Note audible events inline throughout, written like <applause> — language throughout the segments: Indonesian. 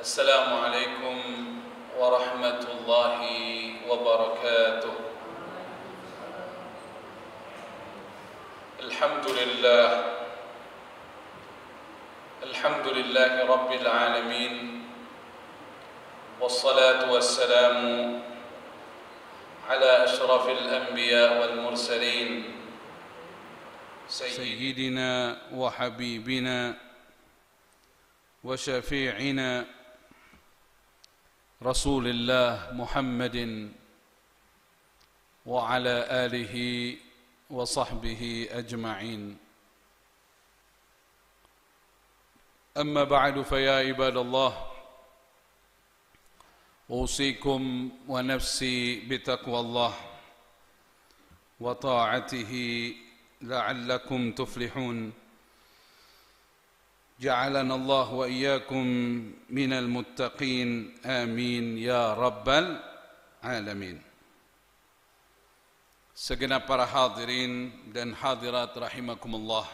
السلام عليكم ورحمة الله وبركاته الحمد لله الحمد لله رب العالمين والصلاة والسلام على أشرف الأنبياء والمرسلين سيدنا وحبيبنا وشفيعنا رسول الله محمد وعلى اله وصحبه اجمعين اما بعد فيا عباد الله اوصيكم ونفسي بتقوى الله وطاعته لعلكم تفلحون جعلنا الله واياكم من المتقين امين يا رب العالمين Segenap para hadirin dan hadirat rahimakumullah.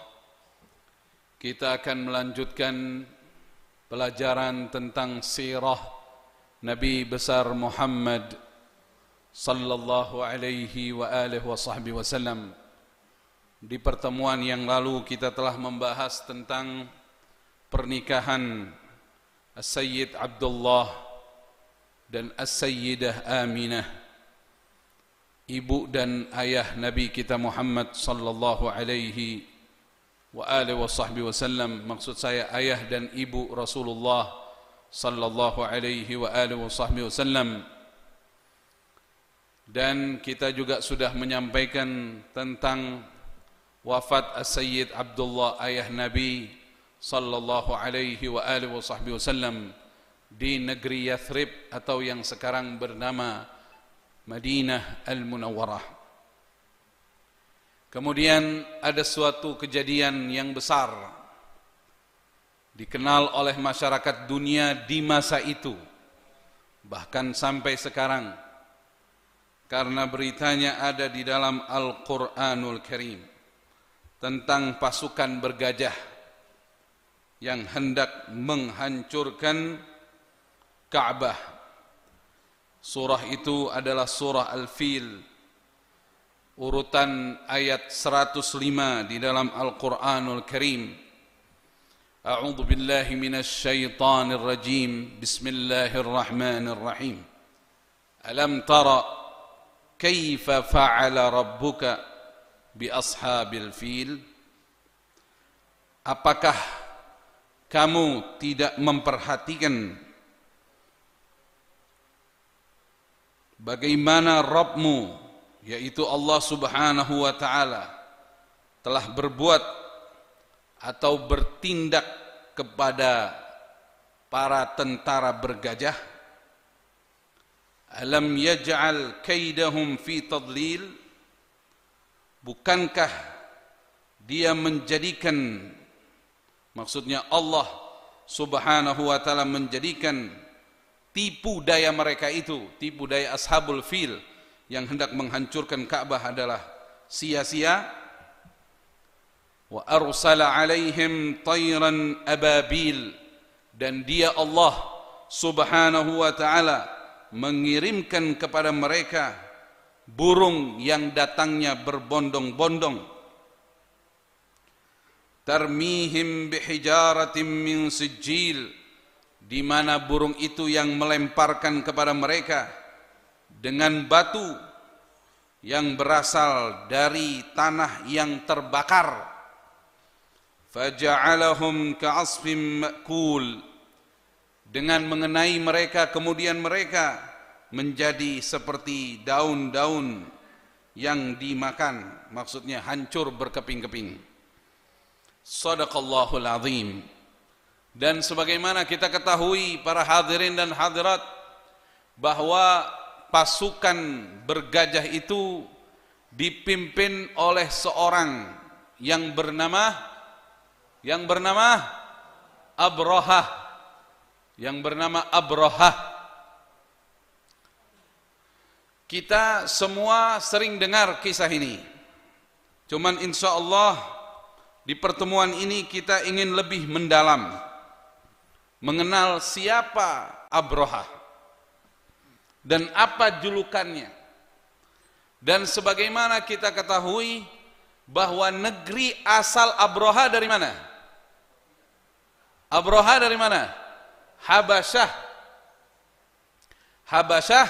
Kita akan melanjutkan pelajaran tentang sirah Nabi besar Muhammad sallallahu alaihi wa alihi wa sahbihi wasallam. Di pertemuan yang lalu kita telah membahas tentang pernikahan As-Sayyid Abdullah dan As-Sayyidah Aminah ibu dan ayah Nabi kita Muhammad sallallahu alaihi wa alihi washabbi wasallam maksud saya ayah dan ibu Rasulullah sallallahu alaihi wa alihi washabbi wasallam dan kita juga sudah menyampaikan tentang wafat As-Sayyid Abdullah ayah Nabi sallallahu alaihi wa alihi wasahbihi wasallam di negeri Yathrib atau yang sekarang bernama Madinah Al-Munawwarah. Kemudian ada suatu kejadian yang besar dikenal oleh masyarakat dunia di masa itu bahkan sampai sekarang karena beritanya ada di dalam Al-Qur'anul Karim tentang pasukan bergajah yang hendak menghancurkan Ka'bah. Surah itu adalah surah Al-Fil. Urutan ayat 105 di dalam Al-Quranul Karim. A'udhu billahi minas syaitanir rajim. Bismillahirrahmanirrahim. Alam tara kaifa fa'ala rabbuka bi ashabil fil. Apakah kamu tidak memperhatikan bagaimana Rabbmu yaitu Allah Subhanahu wa taala telah berbuat atau bertindak kepada para tentara bergajah alam yaj'al kaidahum fi tadlil bukankah dia menjadikan Maksudnya Allah subhanahu wa ta'ala menjadikan tipu daya mereka itu, tipu daya ashabul fil yang hendak menghancurkan Ka'bah adalah sia-sia. Wa arusala alaihim tayran ababil dan dia Allah subhanahu wa ta'ala mengirimkan kepada mereka burung yang datangnya berbondong-bondong tarmihim bihijaratin min sijil di mana burung itu yang melemparkan kepada mereka dengan batu yang berasal dari tanah yang terbakar faja'alahum ka'asfim ma'kul dengan mengenai mereka kemudian mereka menjadi seperti daun-daun yang dimakan maksudnya hancur berkeping-keping Sadaqallahul azim. Dan sebagaimana kita ketahui para hadirin dan hadirat bahwa pasukan bergajah itu dipimpin oleh seorang yang bernama yang bernama Abrahah yang bernama Abrahah kita semua sering dengar kisah ini cuman insya Allah di pertemuan ini kita ingin lebih mendalam mengenal siapa Abroha dan apa julukannya. Dan sebagaimana kita ketahui bahwa negeri asal Abroha dari mana? Abroha dari mana? Habasyah. Habasyah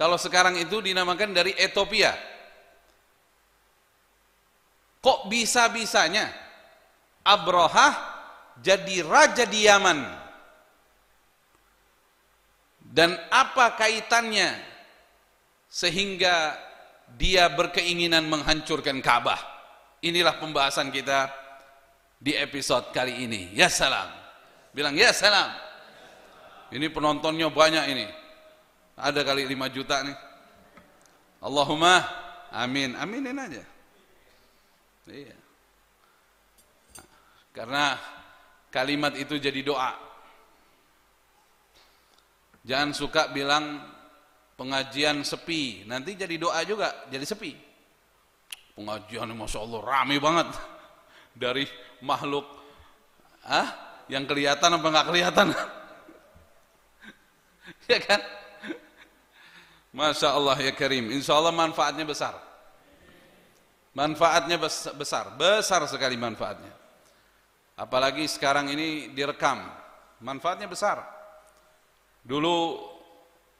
kalau sekarang itu dinamakan dari Ethiopia. Kok bisa-bisanya? Abrohah jadi raja di Yaman. Dan apa kaitannya sehingga dia berkeinginan menghancurkan Ka'bah? Inilah pembahasan kita di episode kali ini. Ya salam. Bilang ya salam. Ini penontonnya banyak ini. Ada kali 5 juta nih. Allahumma amin. Aminin aja. Iya. Karena kalimat itu jadi doa. Jangan suka bilang pengajian sepi, nanti jadi doa juga, jadi sepi. Pengajian Masya Allah rame banget. <laughs> Dari makhluk ah, yang kelihatan apa nggak kelihatan. <laughs> ya kan? Masya Allah ya Karim, insya Allah manfaatnya besar. Manfaatnya besar, besar sekali manfaatnya. Apalagi sekarang ini direkam, manfaatnya besar. Dulu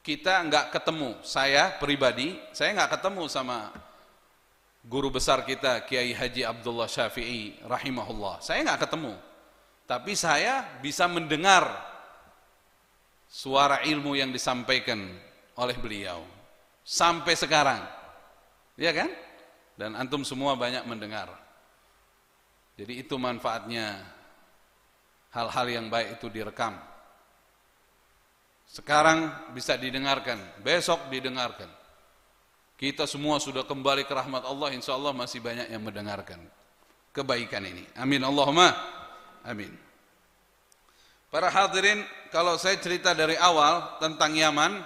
kita nggak ketemu, saya pribadi, saya nggak ketemu sama guru besar kita Kiai Haji Abdullah Syafi'i rahimahullah. Saya nggak ketemu, tapi saya bisa mendengar suara ilmu yang disampaikan oleh beliau sampai sekarang, ya kan? Dan antum semua banyak mendengar. Jadi itu manfaatnya hal-hal yang baik itu direkam. Sekarang bisa didengarkan, besok didengarkan. Kita semua sudah kembali ke rahmat Allah, insya Allah masih banyak yang mendengarkan kebaikan ini. Amin Allahumma, amin. Para hadirin, kalau saya cerita dari awal tentang Yaman,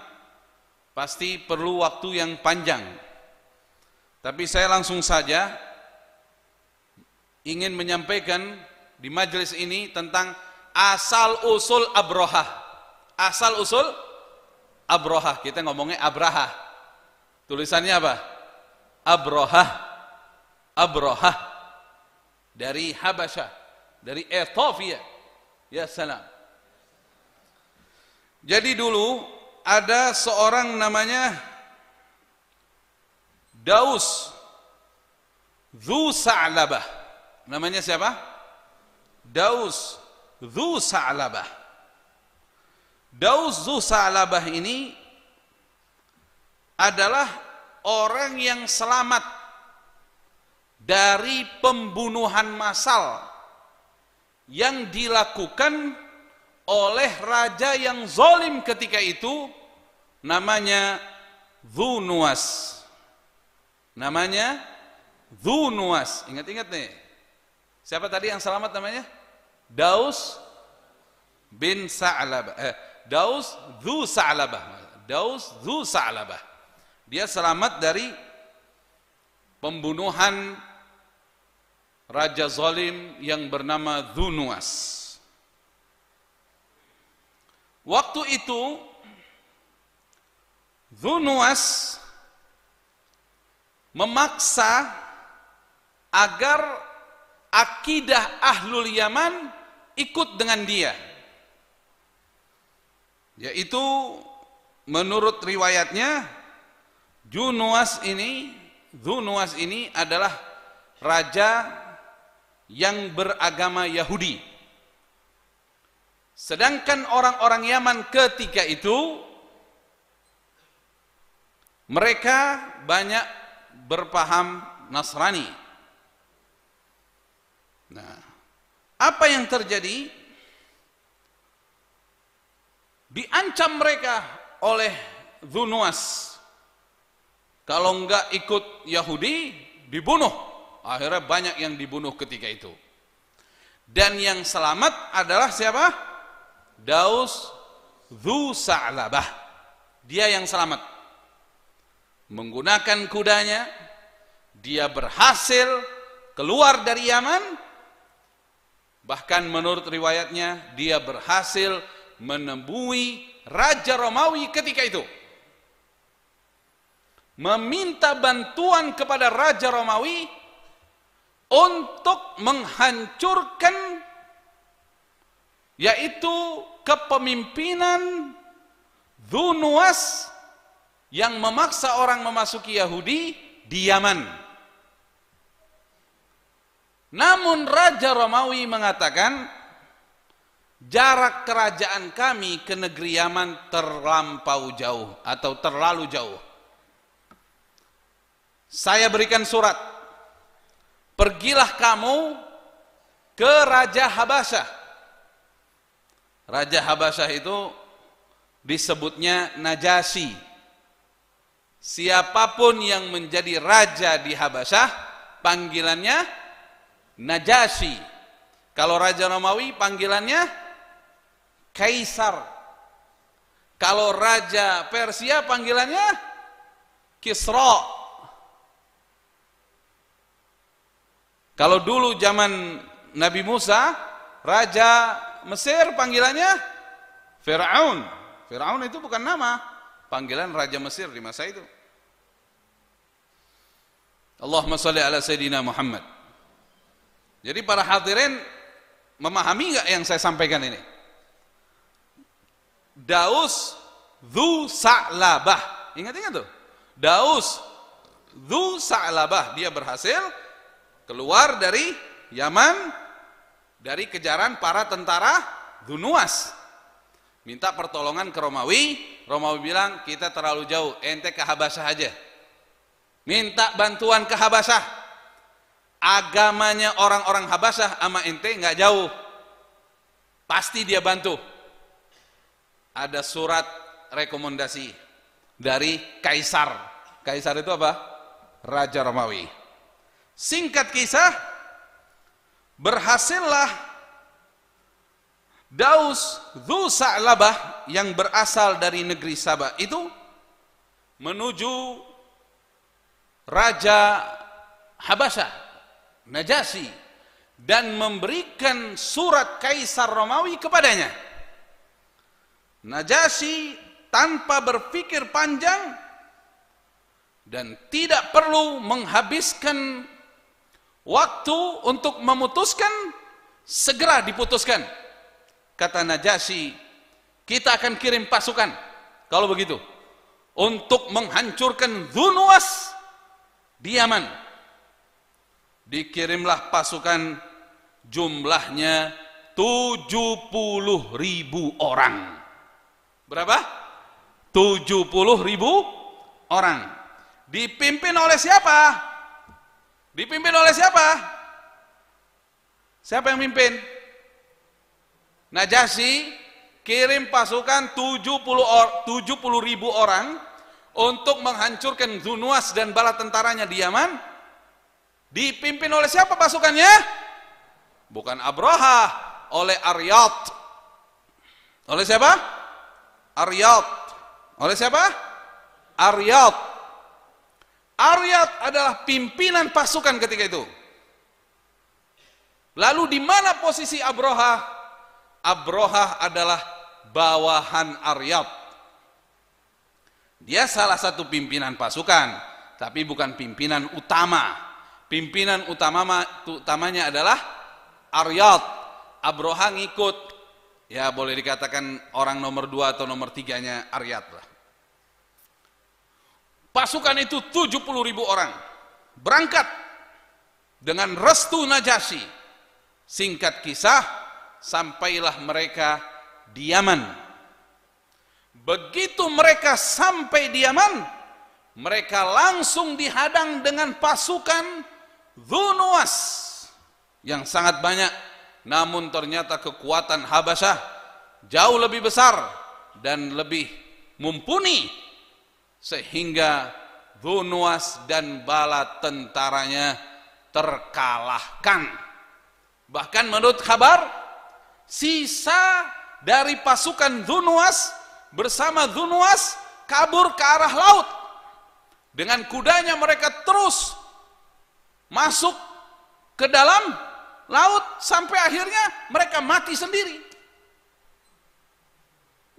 pasti perlu waktu yang panjang. Tapi saya langsung saja ingin menyampaikan di majelis ini tentang asal usul abroha. Asal usul abroha. Kita ngomongnya Abraha. Tulisannya apa? Abroha, abroha. Dari Habasha. Dari etofia. Ya salam. Jadi dulu ada seorang namanya Daus Dhu Sa'labah namanya siapa? Daus Dhu Sa'labah. Daus Dhu Sa'labah ini adalah orang yang selamat dari pembunuhan massal yang dilakukan oleh raja yang zolim ketika itu namanya Dhunuas namanya Dhunuas ingat-ingat nih Siapa tadi yang selamat namanya? Daus bin Sa'labah. Eh, Daus Dhu Sa'labah. Daus Dhu Sa'labah. Dia selamat dari pembunuhan raja zalim yang bernama Dhunuas. Waktu itu Dhunuas memaksa agar akidah ahlul Yaman ikut dengan dia. Yaitu menurut riwayatnya Junuas ini Junuas ini adalah raja yang beragama Yahudi. Sedangkan orang-orang Yaman ketika itu mereka banyak berpaham Nasrani. Nah, apa yang terjadi? Diancam mereka oleh Zunuas. Kalau enggak ikut Yahudi, dibunuh. Akhirnya banyak yang dibunuh ketika itu. Dan yang selamat adalah siapa? Daus Dhu Sa'labah. Dia yang selamat. Menggunakan kudanya, dia berhasil keluar dari Yaman Bahkan menurut riwayatnya dia berhasil menemui Raja Romawi ketika itu. Meminta bantuan kepada Raja Romawi untuk menghancurkan yaitu kepemimpinan Dhunuas yang memaksa orang memasuki Yahudi di Yaman. Namun Raja Romawi mengatakan jarak kerajaan kami ke negeri Yaman terlampau jauh atau terlalu jauh. Saya berikan surat. Pergilah kamu ke Raja Habasyah. Raja Habasyah itu disebutnya Najasi. Siapapun yang menjadi raja di Habasyah, panggilannya Najasyi. Kalau Raja Romawi panggilannya Kaisar. Kalau Raja Persia panggilannya Kisra. Kalau dulu zaman Nabi Musa, Raja Mesir panggilannya Fir'aun. Fir'aun itu bukan nama, panggilan Raja Mesir di masa itu. Allahumma salli ala Sayyidina Muhammad. Jadi para hadirin memahami nggak yang saya sampaikan ini? Daus Dhu Sa'labah. Ingat-ingat tuh. Daus Dhu Sa'labah. Dia berhasil keluar dari Yaman dari kejaran para tentara Dunuas. Minta pertolongan ke Romawi. Romawi bilang, kita terlalu jauh. Ente ke Habasyah aja. Minta bantuan ke Habasyah agamanya orang-orang Habasyah sama ente nggak jauh. Pasti dia bantu. Ada surat rekomendasi dari kaisar. Kaisar itu apa? Raja Romawi. Singkat kisah, berhasillah Daus Dhu Sa'labah yang berasal dari negeri Sabah itu menuju Raja Habasyah Najasyi dan memberikan surat Kaisar Romawi kepadanya. Najasyi tanpa berpikir panjang dan tidak perlu menghabiskan waktu untuk memutuskan segera diputuskan. Kata Najasyi, kita akan kirim pasukan kalau begitu untuk menghancurkan Zunwas di Yaman dikirimlah pasukan jumlahnya 70 ribu orang. Berapa? 70 ribu orang. Dipimpin oleh siapa? Dipimpin oleh siapa? Siapa yang mimpin? Najasyi kirim pasukan 70, or, 70 ribu orang untuk menghancurkan Zunuas dan bala tentaranya di Yaman Dipimpin oleh siapa pasukannya? Bukan Abraha, oleh Aryat. Oleh siapa? Aryat. Oleh siapa? Aryat. Aryat adalah pimpinan pasukan ketika itu. Lalu di mana posisi Abroha? Abroha adalah bawahan Aryat. Dia salah satu pimpinan pasukan, tapi bukan pimpinan utama. Pimpinan utama utamanya adalah Aryad. Abroha ngikut. Ya boleh dikatakan orang nomor dua atau nomor tiganya Aryad lah. Pasukan itu 70 ribu orang. Berangkat dengan restu Najasyi. Singkat kisah, sampailah mereka di Yaman. Begitu mereka sampai di Yaman, mereka langsung dihadang dengan pasukan Dhunuas yang sangat banyak namun ternyata kekuatan Habasyah jauh lebih besar dan lebih mumpuni sehingga Dhunuas dan bala tentaranya terkalahkan bahkan menurut kabar sisa dari pasukan Dhunuas bersama Dhunuas kabur ke arah laut dengan kudanya mereka terus masuk ke dalam laut sampai akhirnya mereka mati sendiri.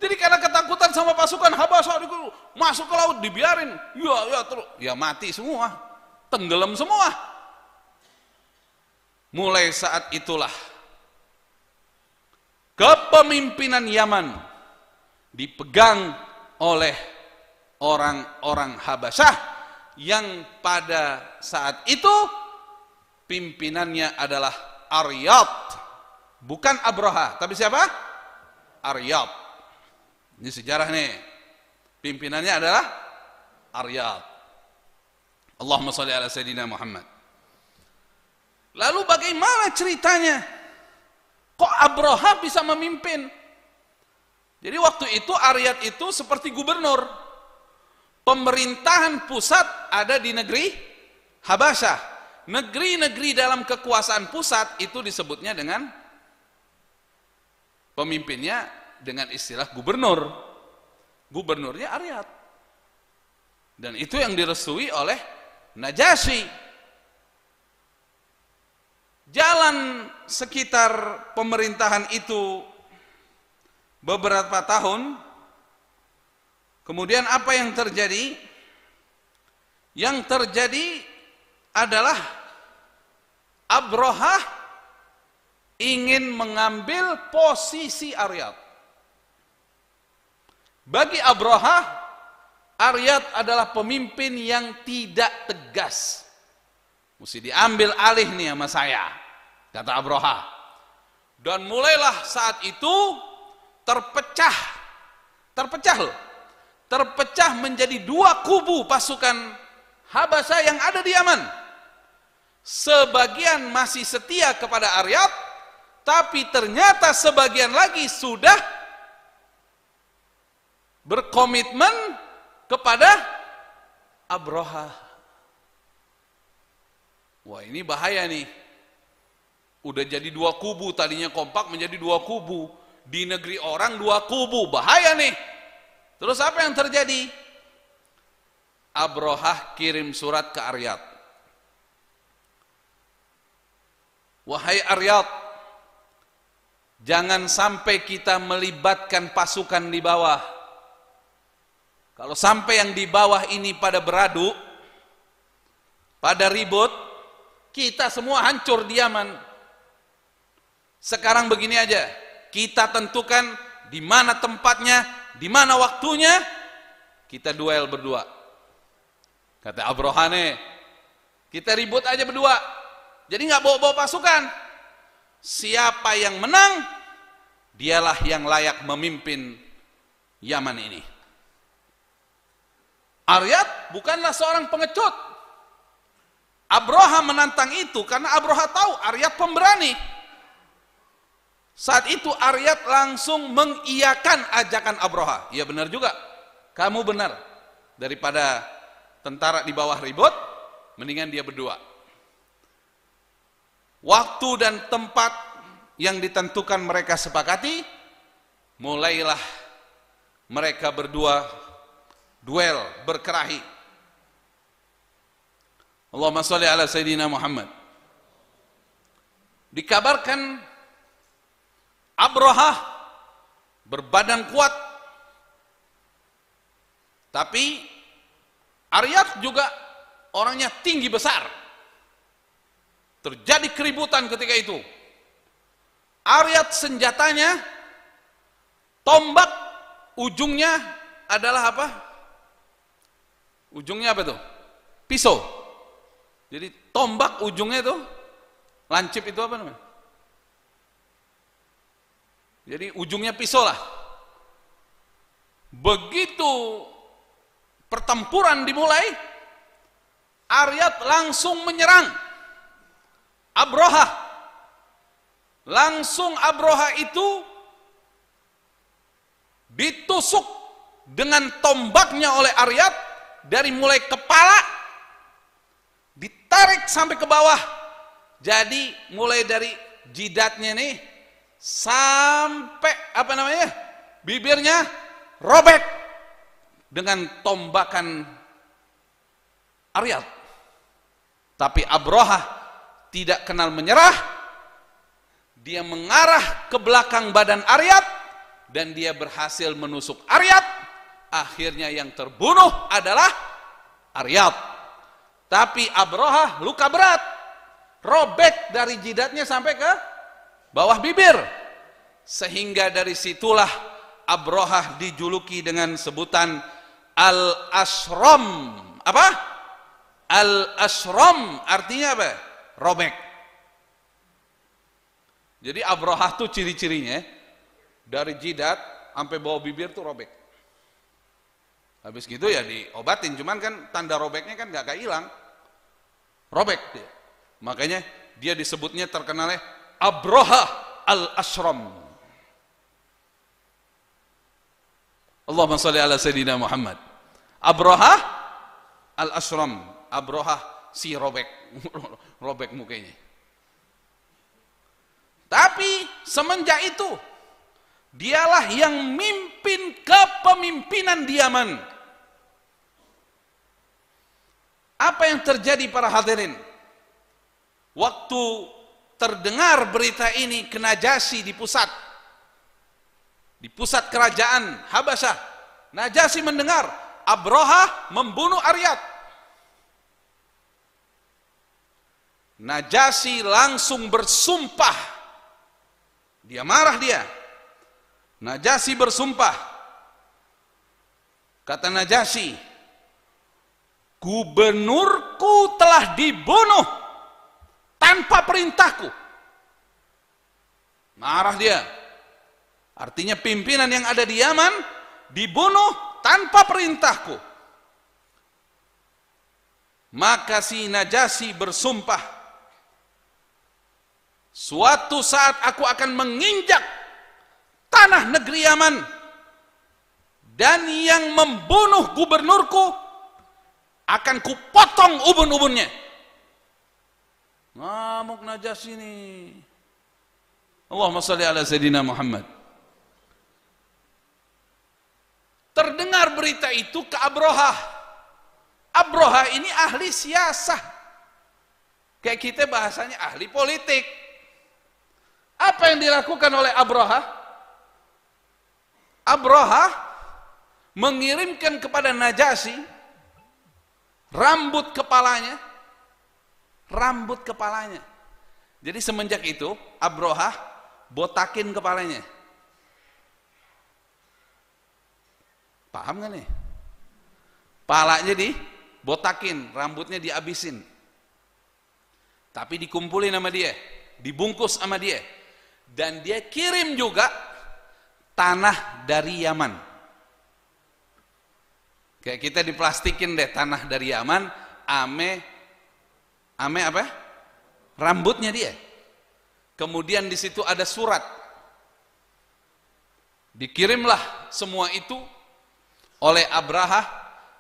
Jadi karena ketakutan sama pasukan Habasyah masuk ke laut dibiarin, ya ya terus ya mati semua, tenggelam semua. Mulai saat itulah kepemimpinan Yaman dipegang oleh orang-orang Habasah yang pada saat itu pimpinannya adalah Aryat bukan Abroha tapi siapa Aryat ini sejarah nih pimpinannya adalah Aryat Allahumma salli ala Sayyidina Muhammad lalu bagaimana ceritanya kok Abroha bisa memimpin jadi waktu itu Aryat itu seperti gubernur pemerintahan pusat ada di negeri Habasyah negeri-negeri dalam kekuasaan pusat itu disebutnya dengan pemimpinnya dengan istilah gubernur. Gubernurnya Aryat. Dan itu yang direstui oleh Najasyi. Jalan sekitar pemerintahan itu beberapa tahun. Kemudian apa yang terjadi? Yang terjadi adalah Abrohah ingin mengambil posisi Aryat. Bagi Abrohah, Aryat adalah pemimpin yang tidak tegas. Mesti diambil alih nih sama saya, kata Abrohah. Dan mulailah saat itu terpecah, terpecah loh, terpecah menjadi dua kubu pasukan Habasa yang ada di Yaman sebagian masih setia kepada Aryat, tapi ternyata sebagian lagi sudah berkomitmen kepada Abroha. Wah ini bahaya nih. Udah jadi dua kubu, tadinya kompak menjadi dua kubu. Di negeri orang dua kubu, bahaya nih. Terus apa yang terjadi? Abroha kirim surat ke Aryat Wahai Aryat, jangan sampai kita melibatkan pasukan di bawah. Kalau sampai yang di bawah ini pada beradu, pada ribut, kita semua hancur diaman. Sekarang begini aja, kita tentukan di mana tempatnya, di mana waktunya, kita duel berdua. Kata Abrohane, kita ribut aja berdua. Jadi nggak bawa-bawa pasukan. Siapa yang menang, dialah yang layak memimpin Yaman ini. Aryat bukanlah seorang pengecut. Abroha menantang itu karena Abroha tahu Aryat pemberani. Saat itu Aryat langsung mengiyakan ajakan Abroha. Ya benar juga. Kamu benar. Daripada tentara di bawah ribut, mendingan dia berdua waktu dan tempat yang ditentukan mereka sepakati, mulailah mereka berdua duel, berkerahi. Allahumma sholli ala sayyidina Muhammad. Dikabarkan Abrahah berbadan kuat tapi Aryat juga orangnya tinggi besar Terjadi keributan ketika itu. Ariat senjatanya, tombak ujungnya adalah apa? Ujungnya apa itu? Pisau. Jadi tombak ujungnya itu lancip itu apa namanya? Jadi ujungnya pisau lah. Begitu pertempuran dimulai, Aryat langsung menyerang Abroha. Langsung Abroha itu ditusuk dengan tombaknya oleh Aryat dari mulai kepala ditarik sampai ke bawah. Jadi mulai dari jidatnya nih sampai apa namanya? bibirnya robek dengan tombakan Aryat. Tapi Abroha tidak kenal menyerah, dia mengarah ke belakang badan Aryat, dan dia berhasil menusuk Aryat. Akhirnya yang terbunuh adalah Aryat. Tapi Abroha luka berat, robek dari jidatnya sampai ke bawah bibir. Sehingga dari situlah Abroha dijuluki dengan sebutan al asram Apa? al asram artinya apa? robek. Jadi abrohah tuh ciri-cirinya dari jidat sampai bawah bibir tuh robek. Habis gitu ya diobatin, cuman kan tanda robeknya kan gak kayak hilang, robek dia. Makanya dia disebutnya terkenalnya Abroha al Ashram. Allahumma salli ala Sayyidina Muhammad. Abroha al Ashram, Abroha si robek <laughs> robek mukanya tapi semenjak itu dialah yang mimpin kepemimpinan diaman. apa yang terjadi para hadirin waktu terdengar berita ini kenajasi di pusat di pusat kerajaan Habasyah Najasi mendengar Abroha membunuh Aryat Najasyi langsung bersumpah. Dia marah dia. Najasyi bersumpah. Kata Najasyi, gubernurku telah dibunuh tanpa perintahku. Marah dia. Artinya pimpinan yang ada di Yaman dibunuh tanpa perintahku. Maka si Najasyi bersumpah Suatu saat aku akan menginjak tanah negeri Yaman dan yang membunuh gubernurku akan kupotong ubun-ubunnya. Ngamuk najas ini. Allahumma salli ala Sayyidina Muhammad. Terdengar berita itu ke Abroha. Abroha ini ahli siasah. Kayak kita bahasanya ahli politik. Apa yang dilakukan oleh Abroha? Abroha mengirimkan kepada Najasi rambut kepalanya, rambut kepalanya. Jadi semenjak itu Abroha botakin kepalanya. Paham gak nih? Palanya di botakin, rambutnya dihabisin. Tapi dikumpulin sama dia, dibungkus sama dia dan dia kirim juga tanah dari Yaman. Kayak kita diplastikin deh tanah dari Yaman, ame ame apa? Rambutnya dia. Kemudian di situ ada surat. Dikirimlah semua itu oleh Abraha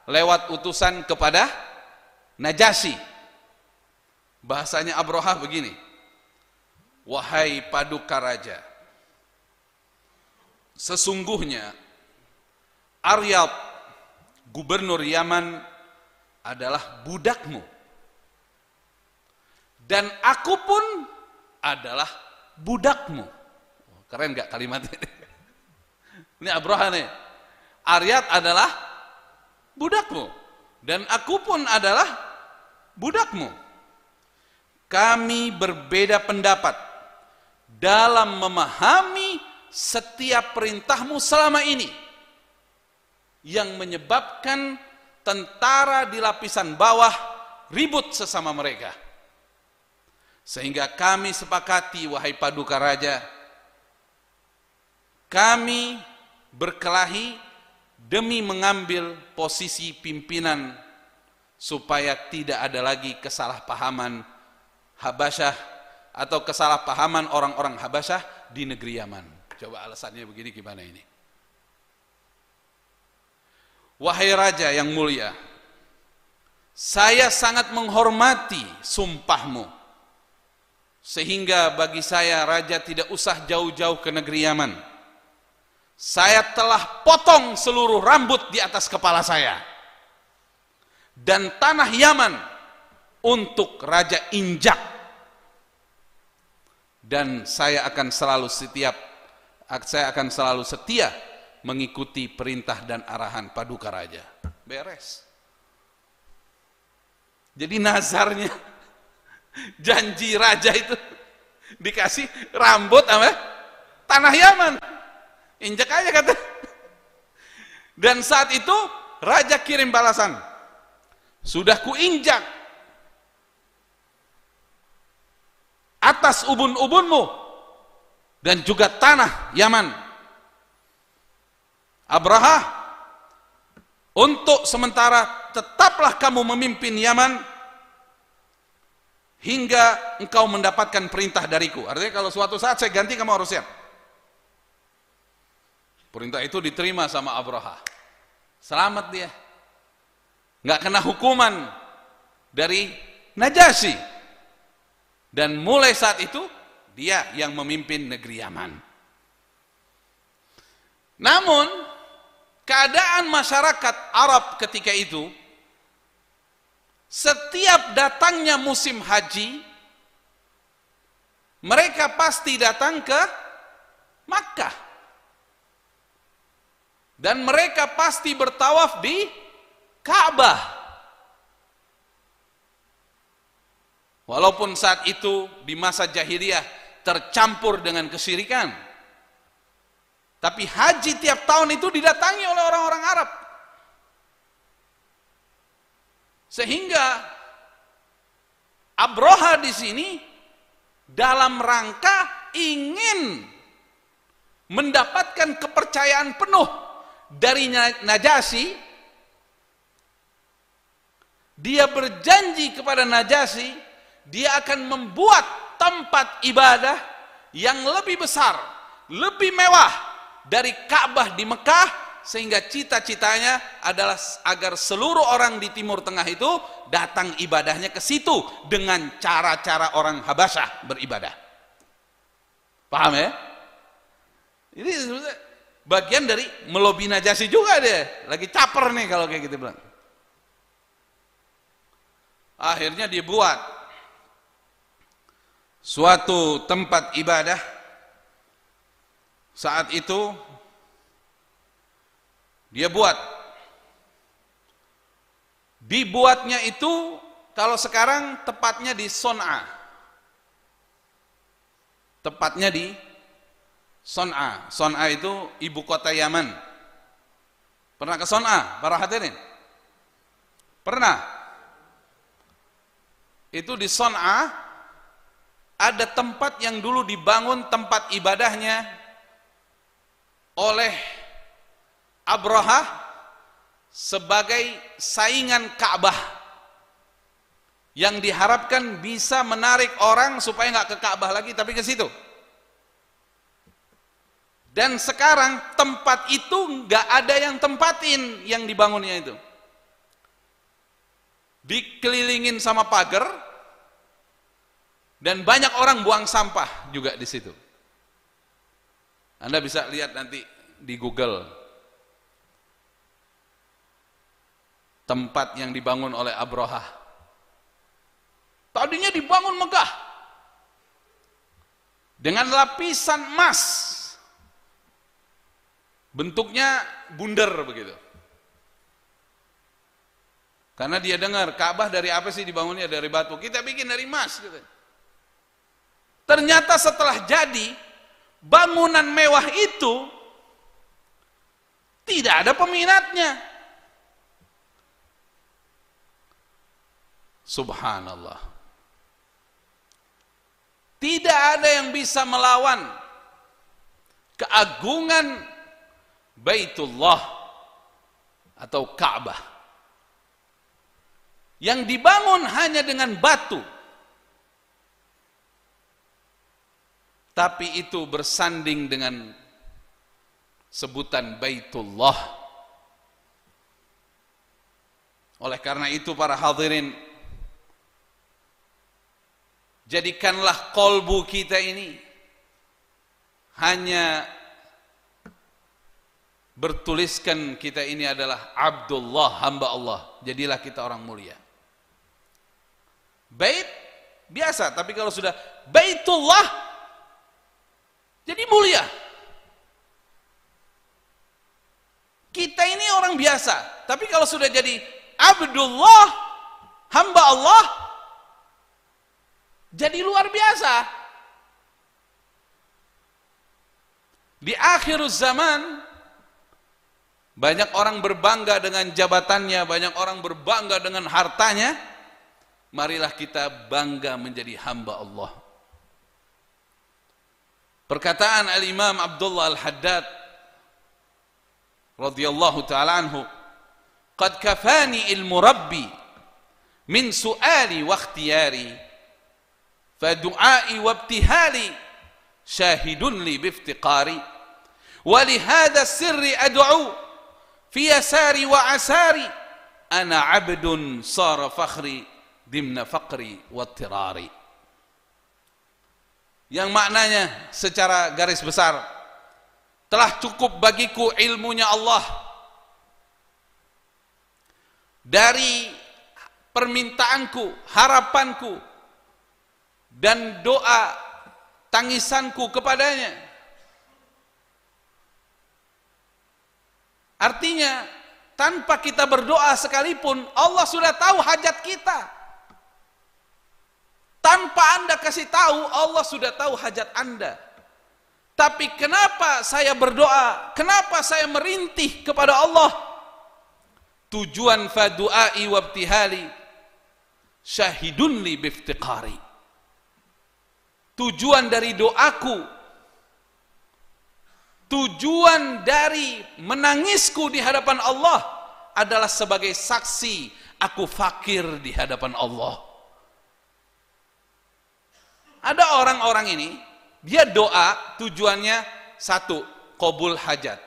lewat utusan kepada Najasi Bahasanya Abraha begini. Wahai Paduka Raja, sesungguhnya Aryab, gubernur Yaman, adalah budakmu. Dan aku pun adalah budakmu. Oh, keren gak kalimat ini? Ini Abraha nih. Aryat adalah budakmu. Dan aku pun adalah budakmu. Kami berbeda pendapat dalam memahami setiap perintahmu selama ini yang menyebabkan tentara di lapisan bawah ribut sesama mereka. Sehingga kami sepakati, wahai paduka raja, kami berkelahi demi mengambil posisi pimpinan supaya tidak ada lagi kesalahpahaman Habasyah atau kesalahpahaman orang-orang Habasyah di negeri Yaman. Coba alasannya begini gimana ini? Wahai raja yang mulia, saya sangat menghormati sumpahmu. Sehingga bagi saya raja tidak usah jauh-jauh ke negeri Yaman. Saya telah potong seluruh rambut di atas kepala saya. Dan tanah Yaman untuk raja injak dan saya akan selalu setiap saya akan selalu setia mengikuti perintah dan arahan paduka raja. Beres. Jadi nazarnya <laughs> janji raja itu dikasih rambut apa? Tanah Yaman. Injak aja kata. Dan saat itu raja kirim balasan. Sudah kuinjak atas ubun-ubunmu dan juga tanah Yaman. Abraha, untuk sementara tetaplah kamu memimpin Yaman hingga engkau mendapatkan perintah dariku. Artinya kalau suatu saat saya ganti kamu harus siap. Perintah itu diterima sama Abraha. Selamat dia. Nggak kena hukuman dari Najasyi. Dan mulai saat itu dia yang memimpin negeri Yaman. Namun keadaan masyarakat Arab ketika itu setiap datangnya musim haji mereka pasti datang ke Makkah. Dan mereka pasti bertawaf di Ka'bah. Walaupun saat itu di masa jahiliyah tercampur dengan kesirikan. Tapi haji tiap tahun itu didatangi oleh orang-orang Arab. Sehingga Abroha di sini dalam rangka ingin mendapatkan kepercayaan penuh dari Najasi dia berjanji kepada Najasi dia akan membuat tempat ibadah yang lebih besar, lebih mewah dari Ka'bah di Mekah sehingga cita-citanya adalah agar seluruh orang di Timur Tengah itu datang ibadahnya ke situ dengan cara-cara orang Habasyah beribadah. Paham ya? Ini bagian dari melobi najasi juga dia. Lagi caper nih kalau kayak gitu bilang. Akhirnya dibuat suatu tempat ibadah saat itu dia buat dibuatnya itu kalau sekarang tepatnya di Son'a tepatnya di Son'a Son'a itu ibu kota Yaman pernah ke Son'a para hadirin pernah itu di Son'a ada tempat yang dulu dibangun tempat ibadahnya oleh Abraha sebagai saingan Ka'bah yang diharapkan bisa menarik orang supaya nggak ke Ka'bah lagi tapi ke situ. Dan sekarang tempat itu nggak ada yang tempatin yang dibangunnya itu. Dikelilingin sama pagar, dan banyak orang buang sampah juga di situ. Anda bisa lihat nanti di Google. Tempat yang dibangun oleh Abroha. Tadinya dibangun megah. Dengan lapisan emas. Bentuknya bundar begitu. Karena dia dengar Ka'bah dari apa sih dibangunnya dari batu? Kita bikin dari emas gitu. Ternyata setelah jadi, bangunan mewah itu tidak ada peminatnya. Subhanallah. Tidak ada yang bisa melawan keagungan Baitullah atau Ka'bah yang dibangun hanya dengan batu tapi itu bersanding dengan sebutan Baitullah. Oleh karena itu para hadirin jadikanlah kolbu kita ini hanya bertuliskan kita ini adalah Abdullah hamba Allah jadilah kita orang mulia bait biasa tapi kalau sudah baitullah biasa. Tapi kalau sudah jadi Abdullah, hamba Allah, jadi luar biasa. Di akhir zaman, banyak orang berbangga dengan jabatannya, banyak orang berbangga dengan hartanya. Marilah kita bangga menjadi hamba Allah. Perkataan Al-Imam Abdullah Al-Haddad رضي الله تعالى عنه قد كفاني المربي من سؤالي واختياري فدعائي وابتهالي شاهد لي بافتقاري ولهذا السر أدعو في يساري وعساري أنا عبد صار فخري ضمن فقري واضطراري yang maknanya secara garis besar telah cukup bagiku ilmunya Allah dari permintaanku, harapanku dan doa tangisanku kepadanya. Artinya tanpa kita berdoa sekalipun Allah sudah tahu hajat kita. Tanpa Anda kasih tahu, Allah sudah tahu hajat Anda. Tapi kenapa saya berdoa? Kenapa saya merintih kepada Allah? Tujuan fadu'ai wabtihali syahidun li biftiqari. Tujuan dari doaku, tujuan dari menangisku di hadapan Allah adalah sebagai saksi aku fakir di hadapan Allah. Ada orang-orang ini dia doa tujuannya satu, kobul hajat.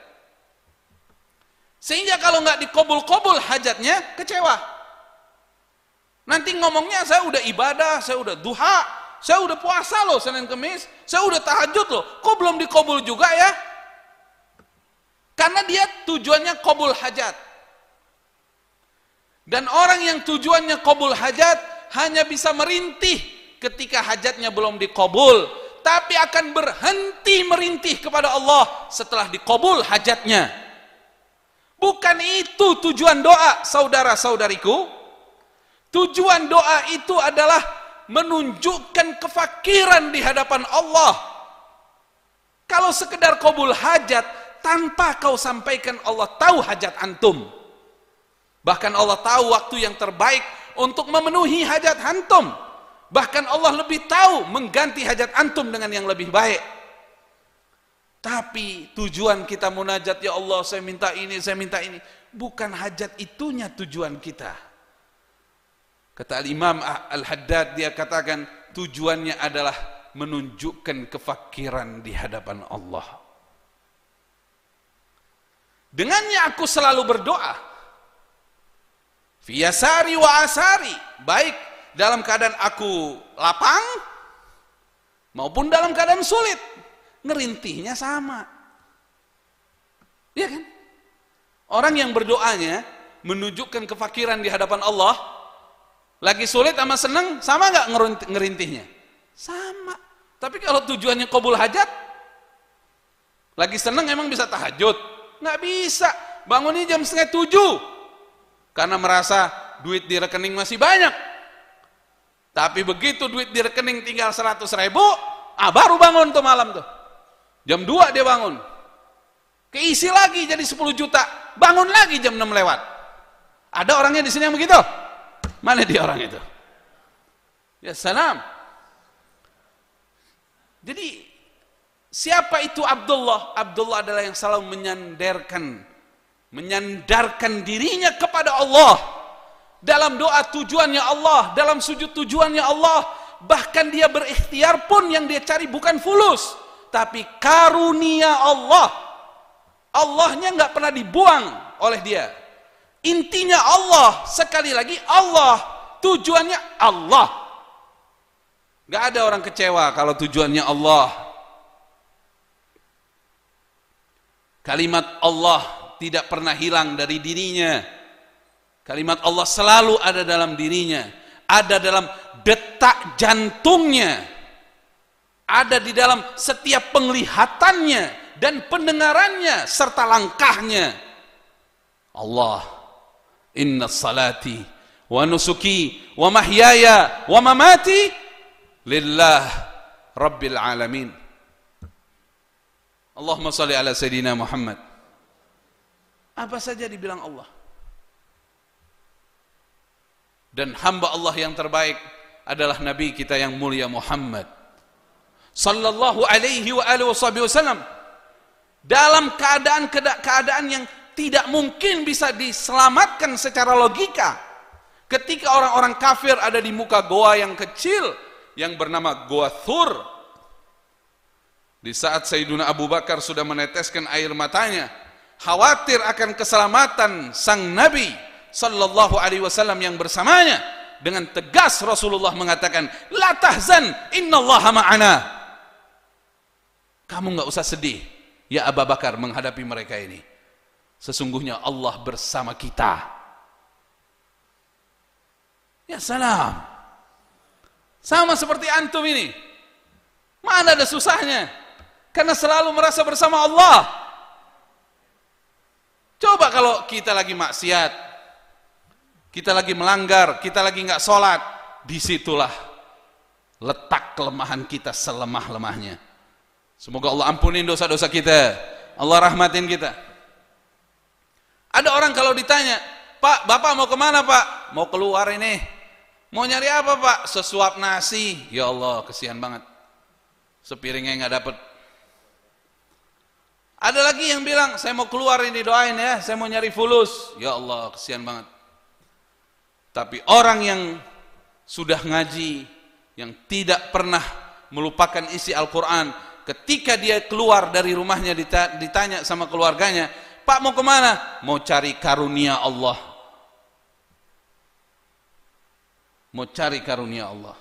Sehingga kalau nggak dikobul-kobul hajatnya, kecewa. Nanti ngomongnya saya udah ibadah, saya udah duha, saya udah puasa loh Senin Kemis, saya udah tahajud loh, kok belum dikobul juga ya? Karena dia tujuannya kobul hajat. Dan orang yang tujuannya kobul hajat hanya bisa merintih ketika hajatnya belum dikobul tapi akan berhenti merintih kepada Allah setelah dikabul hajatnya. Bukan itu tujuan doa, saudara-saudariku. Tujuan doa itu adalah menunjukkan kefakiran di hadapan Allah. Kalau sekedar kabul hajat tanpa kau sampaikan Allah tahu hajat antum. Bahkan Allah tahu waktu yang terbaik untuk memenuhi hajat antum. Bahkan Allah lebih tahu mengganti hajat antum dengan yang lebih baik. Tapi tujuan kita munajat, ya Allah saya minta ini, saya minta ini. Bukan hajat itunya tujuan kita. Kata Al-Imam ah, Al-Haddad, dia katakan tujuannya adalah menunjukkan kefakiran di hadapan Allah. Dengannya aku selalu berdoa. Fiyasari wa asari, baik dalam keadaan aku lapang maupun dalam keadaan sulit ngerintihnya sama iya kan orang yang berdoanya menunjukkan kefakiran di hadapan Allah lagi sulit sama seneng sama nggak ngerintihnya sama tapi kalau tujuannya kobul hajat lagi seneng emang bisa tahajud nggak bisa bangunnya jam setengah tujuh karena merasa duit di rekening masih banyak tapi begitu duit di rekening tinggal 100 ribu, ah baru bangun tuh malam tuh. Jam 2 dia bangun. Keisi lagi jadi 10 juta, bangun lagi jam 6 lewat. Ada orangnya di sini yang begitu? Mana dia orang itu? Ya salam. Jadi siapa itu Abdullah? Abdullah adalah yang selalu menyandarkan menyandarkan dirinya kepada Allah dalam doa tujuannya Allah, dalam sujud tujuannya Allah, bahkan dia berikhtiar pun yang dia cari bukan fulus, tapi karunia Allah. Allahnya nggak pernah dibuang oleh dia. Intinya Allah, sekali lagi Allah, tujuannya Allah. Nggak ada orang kecewa kalau tujuannya Allah. Kalimat Allah tidak pernah hilang dari dirinya Kalimat Allah selalu ada dalam dirinya, ada dalam detak jantungnya, ada di dalam setiap penglihatannya dan pendengarannya serta langkahnya. Allah, inna salati wa nusuki wa mahyaya wa mamati lillah rabbil alamin. Allahumma salli ala Sayyidina Muhammad. Apa saja dibilang Allah dan hamba Allah yang terbaik adalah Nabi kita yang mulia Muhammad sallallahu alaihi wa alihi wasallam dalam keadaan keadaan yang tidak mungkin bisa diselamatkan secara logika ketika orang-orang kafir ada di muka goa yang kecil yang bernama Goa Thur di saat Sayyiduna Abu Bakar sudah meneteskan air matanya khawatir akan keselamatan sang Nabi sallallahu alaihi wasallam yang bersamanya dengan tegas Rasulullah mengatakan la tahzan innallaha ma'ana kamu nggak usah sedih ya Abu Bakar menghadapi mereka ini sesungguhnya Allah bersama kita ya salam sama seperti antum ini mana ada susahnya karena selalu merasa bersama Allah coba kalau kita lagi maksiat kita lagi melanggar, kita lagi nggak sholat, disitulah letak kelemahan kita selemah-lemahnya. Semoga Allah ampunin dosa-dosa kita, Allah rahmatin kita. Ada orang kalau ditanya, Pak, Bapak mau kemana Pak? Mau keluar ini. Mau nyari apa Pak? Sesuap nasi. Ya Allah, kesian banget. Sepiringnya nggak dapet. Ada lagi yang bilang, saya mau keluar ini doain ya, saya mau nyari fulus. Ya Allah, kesian banget tapi orang yang sudah ngaji, yang tidak pernah melupakan isi Al-Quran, ketika dia keluar dari rumahnya ditanya sama keluarganya, Pak mau kemana? Mau cari karunia Allah. Mau cari karunia Allah.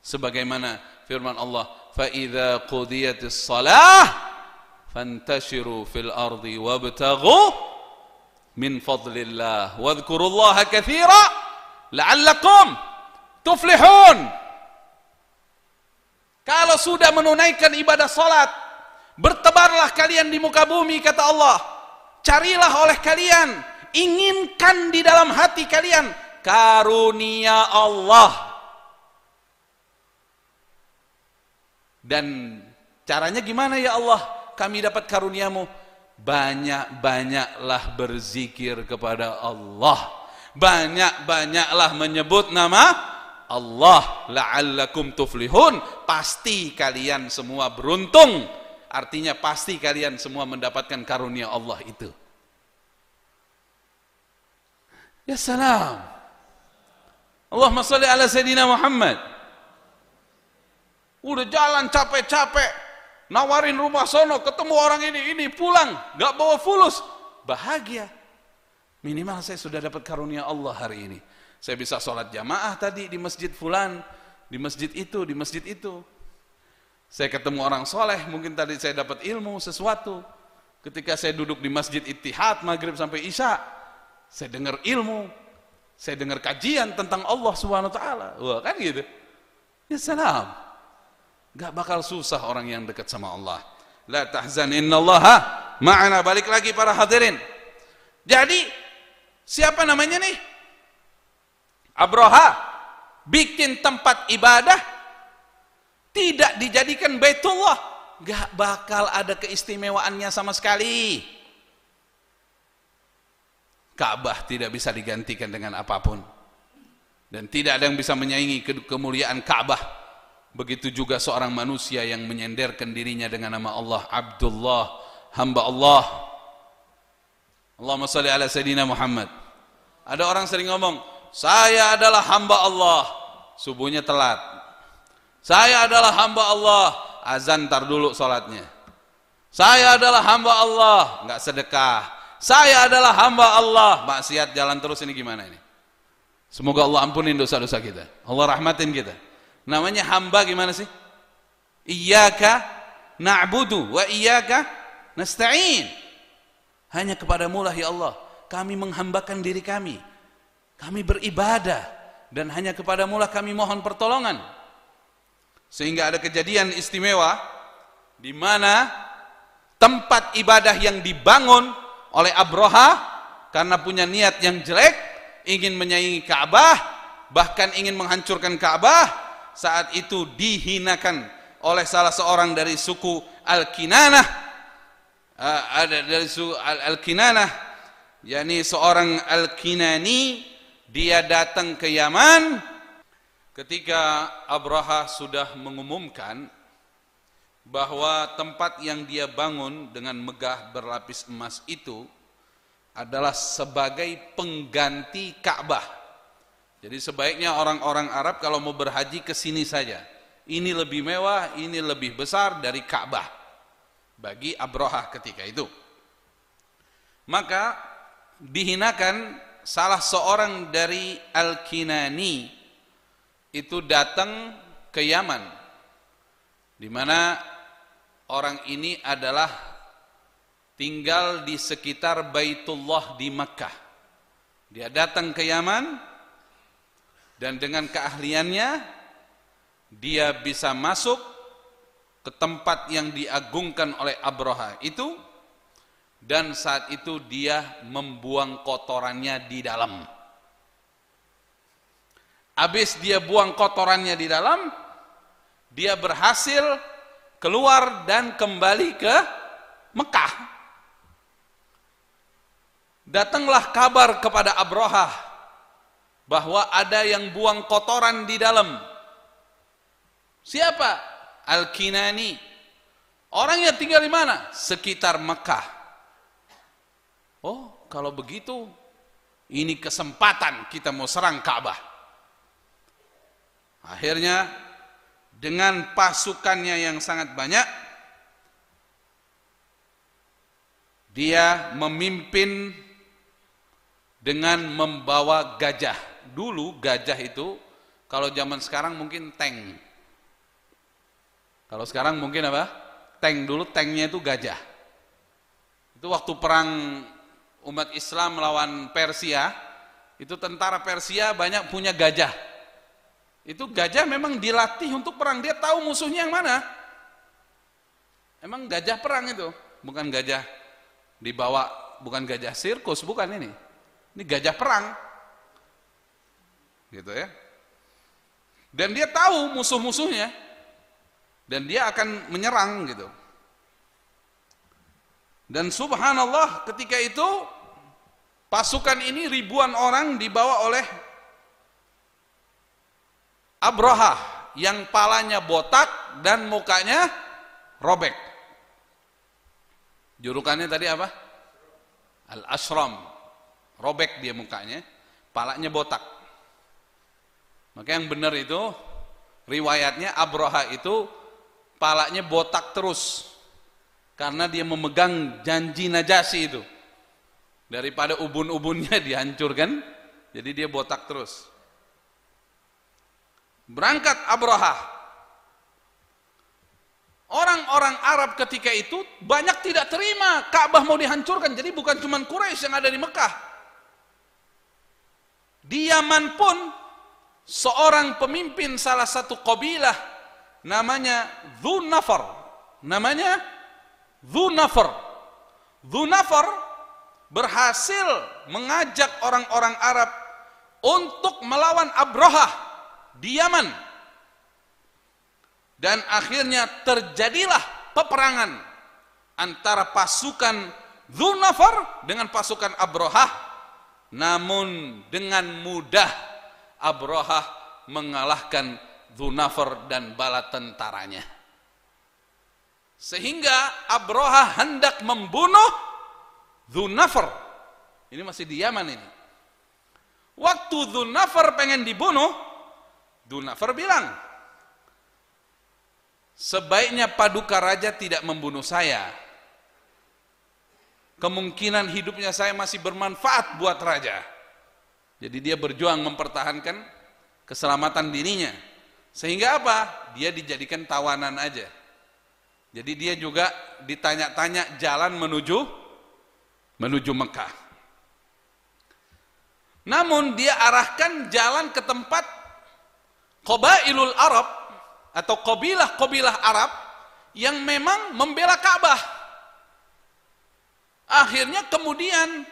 Sebagaimana firman Allah, فَإِذَا قُضِيَتِ الصَّلَاةِ فَانْتَشِرُوا فِي الْأَرْضِ وَابْتَغُوا min fadlillah اللَّهَ كَثِيرًا la'allakum tuflihun. Kalau sudah menunaikan ibadah salat, bertebarlah kalian di muka bumi kata Allah. Carilah oleh kalian, inginkan di dalam hati kalian karunia Allah. Dan caranya gimana ya Allah? Kami dapat karuniamu. Banyak-banyaklah berzikir kepada Allah banyak-banyaklah menyebut nama Allah la'allakum tuflihun pasti kalian semua beruntung artinya pasti kalian semua mendapatkan karunia Allah itu ya salam Allahumma salli ala sayyidina Muhammad udah jalan capek-capek nawarin rumah sono ketemu orang ini ini pulang nggak bawa fulus bahagia Minimal saya sudah dapat karunia Allah hari ini. Saya bisa sholat jamaah tadi di masjid fulan, di masjid itu, di masjid itu. Saya ketemu orang soleh, mungkin tadi saya dapat ilmu, sesuatu. Ketika saya duduk di masjid itihad, maghrib sampai isya, saya dengar ilmu, saya dengar kajian tentang Allah subhanahu wa ta'ala. Wah kan gitu. Ya salam. Gak bakal susah orang yang dekat sama Allah. La tahzan inna innallaha ma'ana. Balik lagi para hadirin. Jadi Siapa namanya nih? Abroha bikin tempat ibadah tidak dijadikan Baitullah, gak bakal ada keistimewaannya sama sekali. Ka'bah tidak bisa digantikan dengan apapun. Dan tidak ada yang bisa menyaingi ke kemuliaan Ka'bah. Begitu juga seorang manusia yang menyenderkan dirinya dengan nama Allah, Abdullah, hamba Allah, Allahumma salli ala Sayyidina Muhammad ada orang sering ngomong saya adalah hamba Allah subuhnya telat saya adalah hamba Allah azan tar dulu sholatnya saya adalah hamba Allah Enggak sedekah saya adalah hamba Allah maksiat jalan terus ini gimana ini semoga Allah ampunin dosa-dosa kita Allah rahmatin kita namanya hamba gimana sih iyaka na'budu wa iyaka nasta'in hanya kepadaMu lah, ya Allah, kami menghambakan diri kami. Kami beribadah dan hanya kepadaMu lah kami mohon pertolongan. Sehingga ada kejadian istimewa di mana tempat ibadah yang dibangun oleh Abroha karena punya niat yang jelek ingin menyaingi Ka'bah bahkan ingin menghancurkan Ka'bah saat itu dihinakan oleh salah seorang dari suku Al-Kinanah Ah, ada dari al-kinanah yakni seorang al-kinani dia datang ke Yaman ketika Abraha sudah mengumumkan bahwa tempat yang dia bangun dengan megah berlapis emas itu adalah sebagai pengganti Ka'bah. Jadi sebaiknya orang-orang Arab kalau mau berhaji ke sini saja. Ini lebih mewah, ini lebih besar dari Ka'bah bagi Abrohah ketika itu. Maka dihinakan salah seorang dari Al-Kinani itu datang ke Yaman di mana orang ini adalah tinggal di sekitar Baitullah di Mekah. Dia datang ke Yaman dan dengan keahliannya dia bisa masuk ke tempat yang diagungkan oleh Abroha itu dan saat itu dia membuang kotorannya di dalam. Habis dia buang kotorannya di dalam, dia berhasil keluar dan kembali ke Mekah. Datanglah kabar kepada Abroha bahwa ada yang buang kotoran di dalam. Siapa? Al-Kinani. Orang yang tinggal di mana? Sekitar Mekah. Oh, kalau begitu ini kesempatan kita mau serang Ka'bah. Akhirnya dengan pasukannya yang sangat banyak dia memimpin dengan membawa gajah. Dulu gajah itu kalau zaman sekarang mungkin tank. Kalau sekarang mungkin apa? Tank dulu tanknya itu gajah. Itu waktu perang umat Islam melawan Persia, itu tentara Persia banyak punya gajah. Itu gajah memang dilatih untuk perang, dia tahu musuhnya yang mana. Emang gajah perang itu, bukan gajah dibawa, bukan gajah sirkus, bukan ini. Ini gajah perang. Gitu ya. Dan dia tahu musuh-musuhnya dan dia akan menyerang gitu. Dan subhanallah ketika itu pasukan ini ribuan orang dibawa oleh Abraha yang palanya botak dan mukanya robek. Jurukannya tadi apa? Al-Ashram. Robek dia mukanya, palanya botak. Maka yang benar itu riwayatnya Abraha itu palanya botak terus karena dia memegang janji najasi itu. Daripada ubun-ubunnya <laughs> dihancurkan, jadi dia botak terus. Berangkat Abraha. Orang-orang Arab ketika itu banyak tidak terima Ka'bah mau dihancurkan. Jadi bukan cuma Quraisy yang ada di Mekah. Di Yaman pun seorang pemimpin salah satu kabilah namanya Dhunafar. Namanya Dhunafar. Dhunafar berhasil mengajak orang-orang Arab untuk melawan Abrohah di Yaman. Dan akhirnya terjadilah peperangan antara pasukan Dhunafar dengan pasukan Abrohah, Namun dengan mudah Abrohah mengalahkan Dhunafar dan bala tentaranya. Sehingga Abroha hendak membunuh Dhunafar. Ini masih di Yaman ini. Waktu Dhunafar pengen dibunuh, Dhunafar bilang, sebaiknya paduka raja tidak membunuh saya. Kemungkinan hidupnya saya masih bermanfaat buat raja. Jadi dia berjuang mempertahankan keselamatan dirinya. Sehingga apa? Dia dijadikan tawanan aja. Jadi dia juga ditanya-tanya jalan menuju menuju Mekah. Namun dia arahkan jalan ke tempat Qabailul Arab atau kabilah-kabilah Arab yang memang membela Ka'bah. Akhirnya kemudian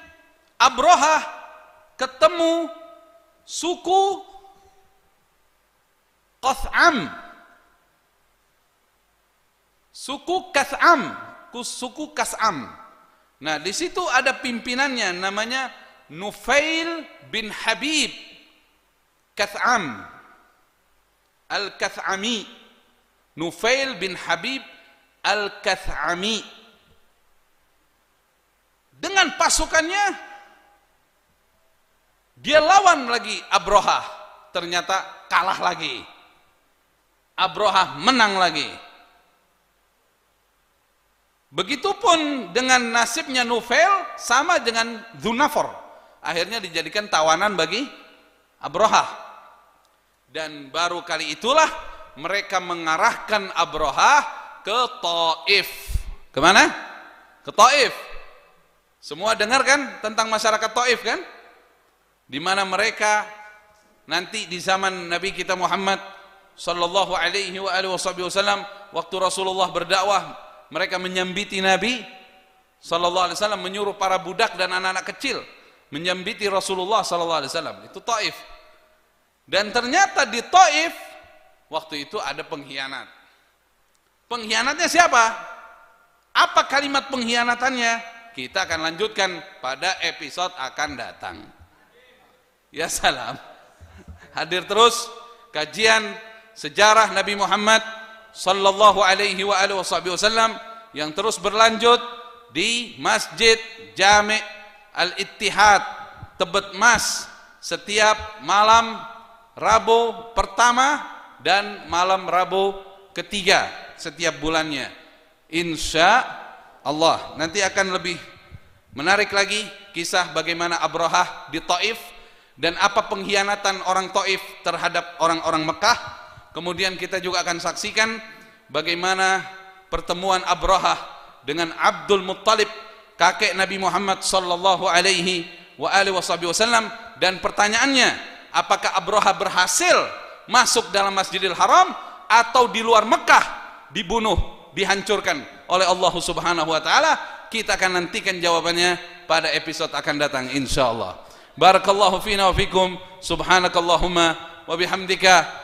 Abroha ketemu suku Qas'am. Suku Kas'am, suku Kas'am. Nah, di situ ada pimpinannya namanya Nufail bin Habib Kas'am. Al-Kas'ami. Nufail bin Habib Al-Kas'ami. Dengan pasukannya dia lawan lagi Abroha ternyata kalah lagi Abrohah menang lagi. Begitupun dengan nasibnya Nufail sama dengan Zunafor, Akhirnya dijadikan tawanan bagi Abrohah. Dan baru kali itulah mereka mengarahkan Abrohah ke Taif. Kemana? Ke Taif. Semua dengar kan tentang masyarakat Taif kan? Di mana mereka nanti di zaman Nabi kita Muhammad sallallahu alaihi wa alihi wasallam waktu Rasulullah berdakwah mereka menyambiti Nabi sallallahu alaihi wasallam menyuruh para budak dan anak-anak kecil menyambiti Rasulullah sallallahu alaihi wasallam itu Taif dan ternyata di Taif waktu itu ada pengkhianat pengkhianatnya siapa apa kalimat pengkhianatannya kita akan lanjutkan pada episode akan datang ya salam hadir terus kajian sejarah Nabi Muhammad sallallahu alaihi wa alihi wasallam yang terus berlanjut di Masjid Jami' Al-Ittihad Tebet Mas setiap malam Rabu pertama dan malam Rabu ketiga setiap bulannya. Insya Allah nanti akan lebih menarik lagi kisah bagaimana Abrahah di Taif dan apa pengkhianatan orang Taif terhadap orang-orang Mekah Kemudian kita juga akan saksikan bagaimana pertemuan Abrahah dengan Abdul Muttalib, kakek Nabi Muhammad sallallahu alaihi wa alihi wasallam dan pertanyaannya, apakah Abrahah berhasil masuk dalam Masjidil Haram atau di luar Mekah dibunuh, dihancurkan oleh Allah Subhanahu wa taala? Kita akan nantikan jawabannya pada episode akan datang insyaallah. Barakallahu fina wa fikum. Subhanakallahumma wa bihamdika